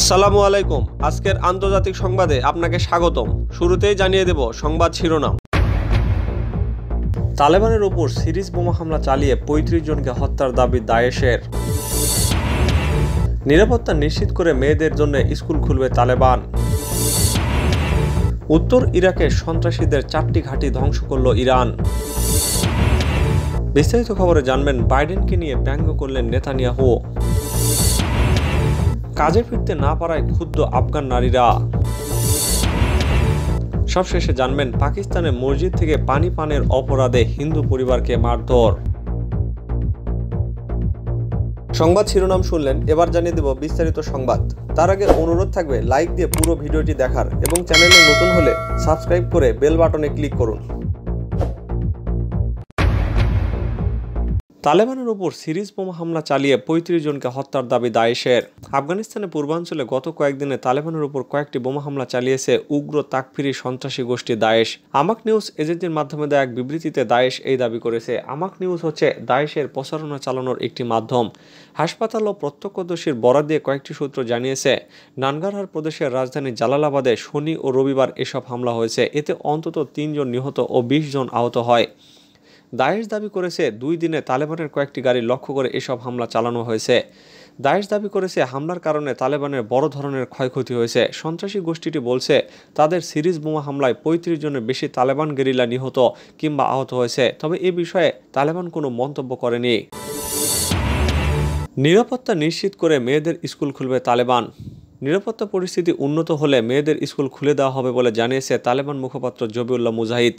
আসসালামু আলাইকুম আজকের আন্তর্জাতিক সংবাদে আপনাকে স্বাগতম শুরুতেই জানিয়ে দেব সংবাদ শিরোনাম তালেবানের উপর সিরিজ বোমা হামলা চালিয়ে পঁয়ত্রিশ জনকে হত্যার দাবি দায়েশের নিরাপত্তা নিশ্চিত করে মেয়েদের জন্য স্কুল খুলবে তালেবান উত্তর ইরাকে সন্ত্রাসীদের চারটি ঘাঁটি ধ্বংস করল ইরান বিস্তারিত খবরে জানবেন বাইডেনকে নিয়ে ব্যঙ্গ করলেন নেতানিয়াহু কাজে ফিরতে না পারায় ক্ষুব্ধ আফগান নারীরা সবশেষে জানবেন পাকিস্তানে মসজিদ থেকে পানি পানের অপরাধে হিন্দু পরিবারকে মারধর সংবাদ শিরোনাম শুনলেন এবার জানিয়ে দেব বিস্তারিত সংবাদ তার আগে অনুরোধ থাকবে লাইক দিয়ে পুরো ভিডিওটি দেখার এবং চ্যানেলে নতুন হলে সাবস্ক্রাইব করে বেল বাটনে ক্লিক করুন তালেবানের উপর সিরিজ বোমা হামলা চালিয়ে পঁয়ত্রিশ জনকে হত্যার দাবি দায়েশের আফগানিস্তানের পূর্বাঞ্চলে গত কয়েকদিনে তালেবানের উপর কয়েকটি বোমা হামলা চালিয়েছে উগ্র তাকফিরি সন্ত্রাসী গোষ্ঠী দায়েশ আমাক নিউজ এজেন্সির মাধ্যমে দেয়া এক বিবৃতিতে দায়েশ এই দাবি করেছে আমাক নিউজ হচ্ছে দায়েশের প্রচারণা চালানোর একটি মাধ্যম হাসপাতাল ও প্রত্যক্ষদর্শীর বরাদ দিয়ে কয়েকটি সূত্র জানিয়েছে নানগারহার প্রদেশের রাজধানী জালালাবাদে শনি ও রবিবার এসব হামলা হয়েছে এতে অন্তত তিনজন নিহত ও বিশ জন আহত হয় দায়েশ দাবি করেছে দুই দিনে তালেবানের কয়েকটি গাড়ি লক্ষ্য করে এসব হামলা চালানো হয়েছে দায়েশ দাবি করেছে হামলার কারণে তালেবানের বড় ধরনের ক্ষয়ক্ষতি হয়েছে সন্ত্রাসী গোষ্ঠীটি বলছে তাদের সিরিজ বোমা হামলায় পঁয়ত্রিশ জনের বেশি তালেবান গেরিলা নিহত কিংবা আহত হয়েছে তবে এ বিষয়ে তালেবান কোনো মন্তব্য করেনি নিরাপত্তা নিশ্চিত করে মেয়েদের স্কুল খুলবে তালেবান নিরাপত্তা পরিস্থিতি উন্নত হলে মেয়েদের স্কুল খুলে দেওয়া হবে বলে জানিয়েছে তালেবান মুখপাত্র জবিউল্লাহ মুজাহিদ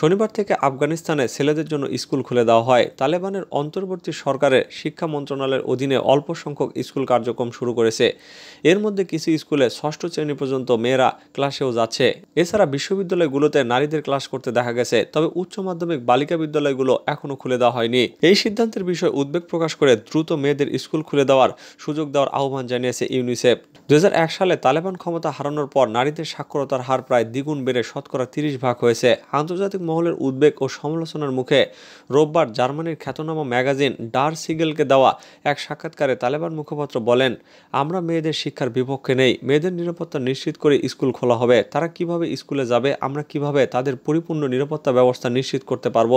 শনিবার থেকে আফগানিস্তানে ছেলেদের জন্য স্কুল খুলে দেওয়া হয় তালেবানের অন্তর্বর্তী সরকারের শিক্ষা মন্ত্রণালয়ের অধীনে অল্প সংখ্যক স্কুল কার্যক্রম শুরু করেছে এর মধ্যে কিছু স্কুলে ষষ্ঠ শ্রেণী পর্যন্ত মেয়েরা ক্লাসেও যাচ্ছে এছাড়া বিশ্ববিদ্যালয়গুলোতে নারীদের ক্লাস করতে দেখা গেছে তবে উচ্চ মাধ্যমিক বালিকা বিদ্যালয়গুলো এখনও খুলে দেওয়া হয়নি এই সিদ্ধান্তের বিষয়ে উদ্বেগ প্রকাশ করে দ্রুত মেয়েদের স্কুল খুলে দেওয়ার সুযোগ দেওয়ার আহ্বান জানিয়েছে ইউনিসেফ দু সালে তালেবান ক্ষমতা হারানোর পর নারীদের সাক্ষরতার হার প্রায় দ্বিগুণ বেড়ে শতকরা তিরিশ ভাগ হয়েছে আন্তর্জাতিক মহলের উদ্বেগ ও সমালোচনার মুখে রোববার জার্মানির খ্যাতনামা ম্যাগাজিন ডার সিগেলকে দেওয়া এক সাক্ষাৎকারে তালেবান মুখপাত্র বলেন আমরা মেয়েদের শিক্ষার বিপক্ষে নেই মেয়েদের নিরাপত্তা নিশ্চিত করে স্কুল খোলা হবে তারা কিভাবে স্কুলে যাবে আমরা কিভাবে তাদের পরিপূর্ণ নিরাপত্তা ব্যবস্থা নিশ্চিত করতে পারব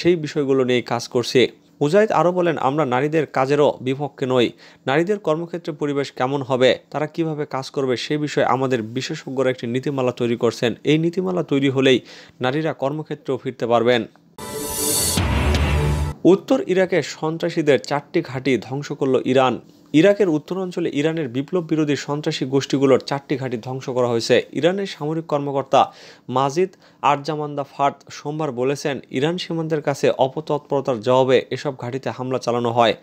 সেই বিষয়গুলো নিয়ে কাজ করছি মুজাহিদ আরও বলেন আমরা নারীদের কাজেরও বিপক্ষে নই নারীদের কর্মক্ষেত্রে পরিবেশ কেমন হবে তারা কিভাবে কাজ করবে সে বিষয়ে আমাদের বিশেষজ্ঞরা একটি নীতিমালা তৈরি করছেন এই নীতিমালা তৈরি হলেই নারীরা কর্মক্ষেত্রেও ফিরতে পারবেন উত্তর ইরাকে সন্ত্রাসীদের চারটি ঘাঁটি ধ্বংস করল ইরান ইরাকের উত্তরাঞ্চলে ইরানের বিপ্লব বিরোধী সন্ত্রাসী গোষ্ঠীগুলোর চারটি ঘাঁটি ধ্বংস করা হয়েছে ইরানের সামরিক কর্মকর্তা মাজিদ আরজামান্দা ফার্ত সোমবার বলেছেন ইরান সীমান্তের কাছে অপতৎপরতার জবাবে এসব ঘাঁটিতে হামলা চালানো হয়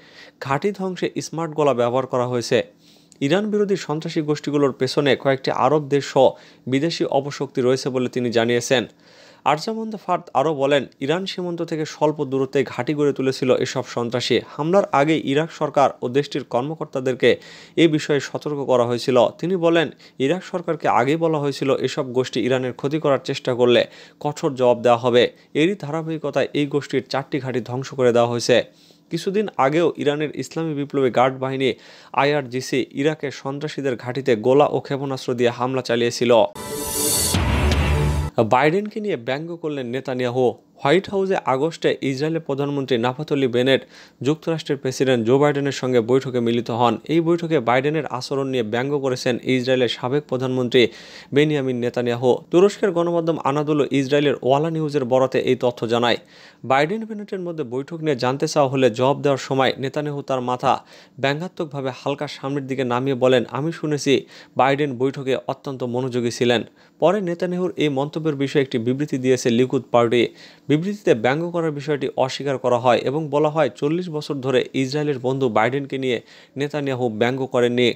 ঘাঁটি ধ্বংসে স্মার্ট গোলা ব্যবহার করা হয়েছে ইরান বিরোধী সন্ত্রাসী গোষ্ঠীগুলোর পেছনে কয়েকটি আরব দেশ সহ বিদেশি অপশক্তি রয়েছে বলে তিনি জানিয়েছেন আরজামান ফার্দ আরও বলেন ইরান সীমান্ত থেকে স্বল্প দূরত্বে ঘাঁটি গড়ে তুলেছিল এসব সন্ত্রাসী হামলার আগে ইরাক সরকার ও দেশটির কর্মকর্তাদেরকে এ বিষয়ে সতর্ক করা হয়েছিল তিনি বলেন ইরাক সরকারকে আগে বলা হয়েছিল এসব গোষ্ঠী ইরানের ক্ষতি করার চেষ্টা করলে কঠোর জবাব দেওয়া হবে এরই ধারাবাহিকতায় এই গোষ্ঠীর চারটি ঘাঁটি ধ্বংস করে দেওয়া হয়েছে কিছুদিন আগেও ইরানের ইসলামী বিপ্লবী গার্ড বাহিনী আইআরজিসি ইরাকের সন্ত্রাসীদের ঘাঁটিতে গোলা ও ক্ষেপণাস্ত্র দিয়ে হামলা চালিয়েছিল বাইডেনকে নিয়ে ব্যঙ্গ করলেন নেতানিয়াহু হোয়াইট হাউসে আগস্টে ইসরায়েলের প্রধানমন্ত্রী নাফাতলি বেনেট যুক্তরাষ্ট্রের প্রেসিডেন্ট জো বাইডেনের সঙ্গে বৈঠকে মিলিত হন এই বৈঠকে বাইডেনের আচরণ নিয়ে ব্যঙ্গ করেছেন ইসরায়েলের সাবেক প্রধানমন্ত্রী বেনিয়ামিন নেতানিয়াহু তুরস্কের গণমাধ্যম আনাদুলো ইসরায়েলের ওয়ালা নিউজের বরাতে এই তথ্য জানায় বাইডেন বেনেটের মধ্যে বৈঠক নিয়ে জানতে চাওয়া হলে জবাব দেওয়ার সময় নেতানিয়াহু তার মাথা ব্যঙ্গাত্মকভাবে হালকা সামনের দিকে নামিয়ে বলেন আমি শুনেছি বাইডেন বৈঠকে অত্যন্ত মনোযোগী ছিলেন পরে নেতানিয়াহুর এই মন্তব্যের বিষয়ে একটি বিবৃতি দিয়েছে লিকুদ পার্টি বিবৃতিতে ব্যঙ্গ করার বিষয়টি অস্বীকার করা হয় এবং বলা হয় চল্লিশ বছর ধরে ইসরায়েলের বন্ধু বাইডেনকে নিয়ে নেতানিয়াহু ব্যঙ্গ করেননি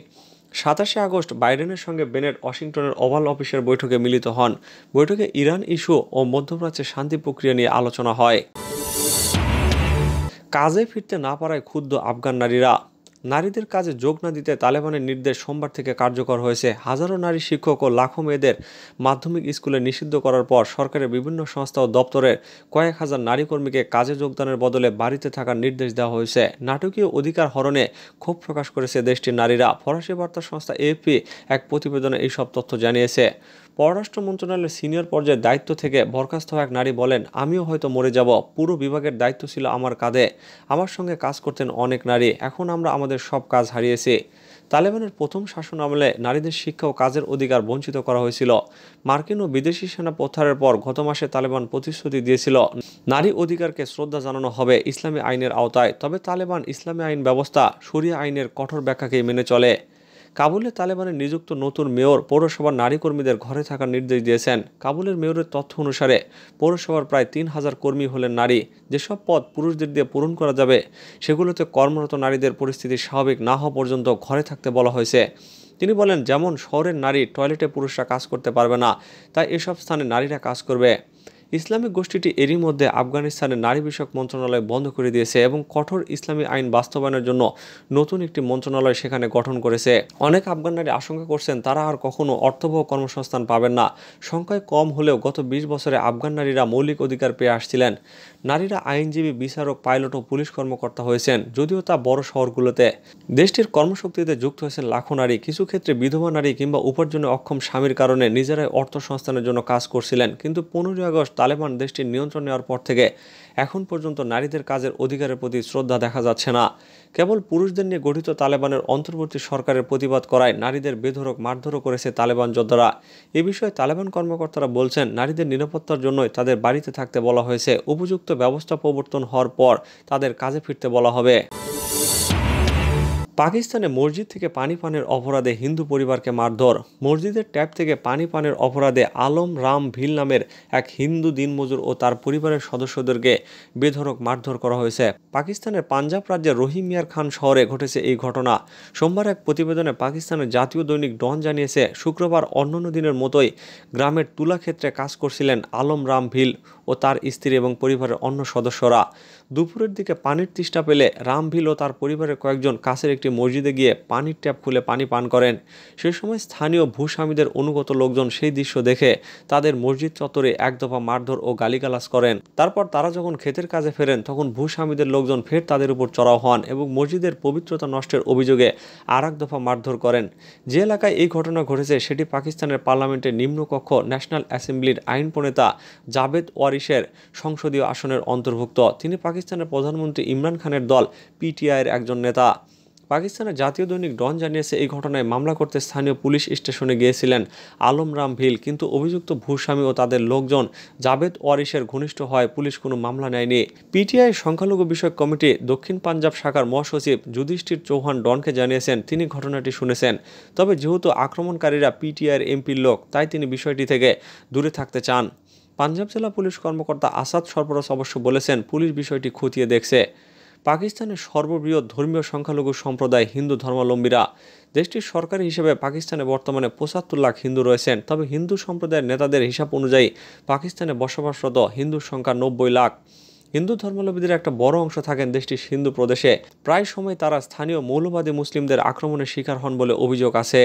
সাতাশে আগস্ট বাইডেনের সঙ্গে বেনেট ওয়াশিংটনের ওভাল অফিসের বৈঠকে মিলিত হন বৈঠকে ইরান ইস্যু ও মধ্যপ্রাচ্যের শান্তি প্রক্রিয়া নিয়ে আলোচনা হয় কাজে ফিরতে না পারায় ক্ষুব্ধ আফগান নারীরা নারীদের কাজে যোগ না দিতে তালেবানের নির্দেশ সোমবার থেকে কার্যকর হয়েছে হাজারো নারী শিক্ষক ও লাখো মেয়েদের মাধ্যমিক স্কুলে নিষিদ্ধ করার পর সরকারের বিভিন্ন সংস্থা ও দপ্তরের কয়েক হাজার নারী কর্মীকে কাজে যোগদানের বদলে বাড়িতে থাকার নির্দেশ দেওয়া হয়েছে নাটকীয় অধিকার হরণে ক্ষোভ প্রকাশ করেছে দেশটির নারীরা ফরাসি বার্তা সংস্থা এপি এক প্রতিবেদনে এইসব তথ্য জানিয়েছে পররাষ্ট্র মন্ত্রণালয়ের সিনিয়র পর্যায়ে দায়িত্ব থেকে বরখাস্ত এক নারী বলেন আমিও হয়তো মরে যাব পুরো বিভাগের দায়িত্ব ছিল আমার কাঁধে আমার সঙ্গে কাজ করতেন অনেক নারী এখন আমরা আমাদের সব কাজ হারিয়েছি তালেবানের প্রথম শাসন আমলে নারীদের শিক্ষা ও কাজের অধিকার বঞ্চিত করা হয়েছিল মার্কিন ও বিদেশি সেনা প্রত্যাহারের পর গত মাসে তালেবান প্রতিশ্রুতি দিয়েছিল নারী অধিকারকে শ্রদ্ধা জানানো হবে ইসলামী আইনের আওতায় তবে তালেবান ইসলামী আইন ব্যবস্থা সরিয়া আইনের কঠোর ব্যাখ্যাকেই মেনে চলে কাবুলে তালেবানের নিযুক্ত নতুন মেয়র পৌরসভার নারী কর্মীদের ঘরে থাকার নির্দেশ দিয়েছেন কাবুলের মেয়রের তথ্য অনুসারে পৌরসভার প্রায় তিন হাজার কর্মী হলেন নারী যেসব পদ পুরুষদের দিয়ে পূরণ করা যাবে সেগুলোতে কর্মরত নারীদের পরিস্থিতি স্বাভাবিক না হওয়া পর্যন্ত ঘরে থাকতে বলা হয়েছে তিনি বলেন যেমন শহরের নারী টয়লেটে পুরুষরা কাজ করতে পারবে না তাই এসব স্থানে নারীরা কাজ করবে ইসলামিক গোষ্ঠীটি এরই মধ্যে আফগানিস্তানের নারী বিষয়ক মন্ত্রণালয় বন্ধ করে দিয়েছে এবং কঠোর ইসলামী আইন বাস্তবায়নের জন্য নতুন একটি মন্ত্রণালয় সেখানে গঠন করেছে অনেক আফগান নারী আশঙ্কা করছেন তারা আর কখনো অর্থবহ কর্মসংস্থান পাবেন না সংখ্যায় কম হলেও গত ২০ বছরে আফগান নারীরা মৌলিক অধিকার পেয়ে আসছিলেন নারীরা আইনজীবী বিচারক পাইলট ও পুলিশ কর্মকর্তা হয়েছেন যদিও তা বড় শহরগুলোতে দেশটির কর্মশক্তিতে যুক্ত হয়েছেন লাখো নারী কিছু ক্ষেত্রে বিধবা নারী কিংবা উপার্জনে অক্ষম স্বামীর কারণে নিজেরাই অর্থ সংস্থানের জন্য কাজ করছিলেন কিন্তু পনেরোই আগস্ট তালেবান দেশটির নিয়ন্ত্রণ নেওয়ার পর থেকে এখন পর্যন্ত নারীদের কাজের অধিকারের প্রতি শ্রদ্ধা দেখা যাচ্ছে না কেবল পুরুষদের নিয়ে গঠিত তালেবানের অন্তর্বর্তী সরকারের প্রতিবাদ করায় নারীদের বেধরক মারধরও করেছে তালেবান যোদ্ধারা এ বিষয়ে তালেবান কর্মকর্তারা বলছেন নারীদের নিরাপত্তার জন্যই তাদের বাড়িতে থাকতে বলা হয়েছে উপযুক্ত ব্যবস্থা প্রবর্তন হওয়ার পর তাদের কাজে ফিরতে বলা হবে পাকিস্তানে মসজিদ থেকে পানি পানের অপরাধে হিন্দু পরিবারকে মারধর মসজিদের ট্যাপ থেকে পানি পানের অপরাধে আলম রাম ভিল নামের এক হিন্দু দিনমজুর ও তার পরিবারের সদস্যদেরকে বেধরক মারধর করা হয়েছে পাকিস্তানের পাঞ্জাব রাজ্যের রহিমিয়ার খান শহরে ঘটেছে এই ঘটনা সোমবার এক প্রতিবেদনে পাকিস্তানের জাতীয় দৈনিক ডন জানিয়েছে শুক্রবার অন্যান্য দিনের মতোই গ্রামের তুলা ক্ষেত্রে কাজ করছিলেন আলম রাম ভিল ও তার স্ত্রী এবং পরিবারের অন্য সদস্যরা দুপুরের দিকে পানির তৃষ্ঠা পেলে রামভিল ও তার পরিবারের কয়েকজন কাছের একটি মসজিদে গিয়ে পানির ট্যাপ খুলে পানি পান করেন সে সময় স্থানীয় ভূস্বামীদের অনুগত লোকজন সেই দৃশ্য দেখে তাদের মসজিদ চত্বরে এক দফা মারধর ও গালিগালাজ করেন তারপর তারা যখন ক্ষেতের কাজে ফেরেন তখন ভূস্বামীদের লোকজন ফের তাদের উপর চড়াও হন এবং মসজিদের পবিত্রতা নষ্টের অভিযোগে আর এক দফা মারধর করেন যে এলাকায় এই ঘটনা ঘটেছে সেটি পাকিস্তানের পার্লামেন্টের নিম্নকক্ষ ন্যাশনাল অ্যাসেম্বলির আইন প্রণেতা জাভেদ ওয়ার সুপারিশের সংসদীয় আসনের অন্তর্ভুক্ত তিনি পাকিস্তানের প্রধানমন্ত্রী ইমরান খানের দল পিটিআইয়ের একজন নেতা পাকিস্তানের জাতীয় দৈনিক ডন জানিয়েছে এই ঘটনায় মামলা করতে স্থানীয় পুলিশ স্টেশনে গিয়েছিলেন আলম রাম ভিল কিন্তু অভিযুক্ত ভূস্বামী ও তাদের লোকজন জাবেদ ওয়ারিসের ঘনিষ্ঠ হয় পুলিশ কোনো মামলা নেয়নি পিটিআই সংখ্যালঘু বিষয়ক কমিটি দক্ষিণ পাঞ্জাব শাখার মহাসচিব যুধিষ্ঠির চৌহান ডনকে জানিয়েছেন তিনি ঘটনাটি শুনেছেন তবে যেহেতু আক্রমণকারীরা পিটিআইয়ের এমপির লোক তাই তিনি বিষয়টি থেকে দূরে থাকতে চান পাঞ্জাব জেলা পুলিশ কর্মকর্তা আসাদ সরবরাস অবশ্য বলেছেন পুলিশ বিষয়টি খতিয়ে দেখছে পাকিস্তানের সর্ববৃহৎ ধর্মীয় সংখ্যালঘু সম্প্রদায় হিন্দু ধর্মাবলম্বীরা দেশটির সরকারি হিসেবে পাকিস্তানে বর্তমানে পঁচাত্তর লাখ হিন্দু রয়েছেন তবে হিন্দু সম্প্রদায়ের নেতাদের হিসাব অনুযায়ী পাকিস্তানে বসবাসরত হিন্দুর সংখ্যা নব্বই লাখ হিন্দু ধর্মাবলম্বীদের একটা বড় অংশ থাকেন দেশটির হিন্দু প্রদেশে প্রায় সময় তারা স্থানীয় মৌলবাদী মুসলিমদের আক্রমণের শিকার হন বলে অভিযোগ আছে